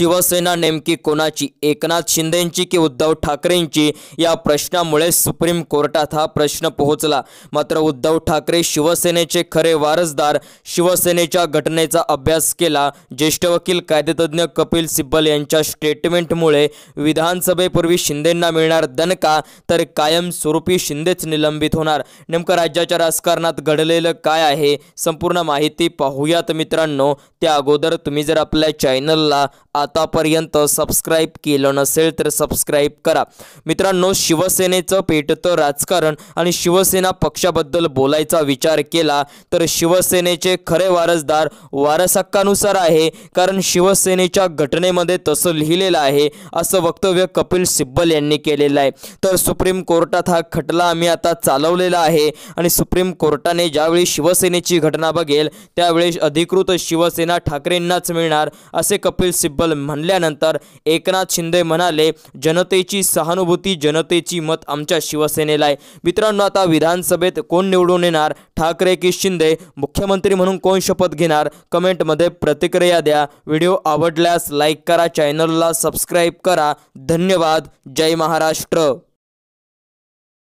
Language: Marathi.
शिवसेना नेमकी कोणाची एकनाथ शिंदेंची की उद्धव ठाकरेंची या प्रश्नामुळे सुप्रीम कोर्टात हा प्रश्न पोहोचला मात्र उद्धव ठाकरे शिवसेनेचे खरे वारसदार शिवसेनेच्या घटनेचा अभ्यास केला ज्येष्ठ वकील कायदेतज्ञ कपिल सिब्बल यांच्या स्टेटमेंटमुळे विधानसभेपूर्वी शिंदेंना मिळणार दणका तर कायमस्वरूपी शिंदेच निलंबित होणार नेमकं राज्याच्या राजकारणात घडलेलं काय आहे संपूर्ण माहिती पाहूयात मित्रांनो त्या अगोदर तुम्ही जर आपल्या चॅनलला आत आतापर्यंत सबस्क्राईब केलं नसेल तर सबस्क्राईब करा मित्रांनो शिवसेनेचं पेटतं राजकारण आणि शिवसेना पक्षाबद्दल बोलायचा विचार केला तर शिवसेनेचे खरे वारसदार वारसहक्कानुसार आहे कारण शिवसेनेच्या घटनेमध्ये तसं लिहिलेलं आहे असं वक्तव्य कपिल सिब्बल यांनी केलेलं आहे तर सुप्रीम कोर्टात हा खटला आम्ही आता चालवलेला आहे आणि सुप्रीम कोर्टाने ज्यावेळी शिवसेनेची घटना बघेल त्यावेळी अधिकृत शिवसेना ठाकरेंनाच मिळणार असे कपिल सिब्बल म्हणल्यानंतर एकनाथ शिंदे म्हणाले जनतेची सहानुभूती जनतेची मत आमच्या शिवसेनेला आहे मित्रांनो आता विधानसभेत कोण निवडून येणार ठाकरे की शिंदे मुख्यमंत्री म्हणून कोण शपथ घेणार कमेंटमध्ये प्रतिक्रिया द्या व्हिडिओ आवडल्यास लाईक करा चॅनलला सबस्क्राईब करा धन्यवाद जय महाराष्ट्र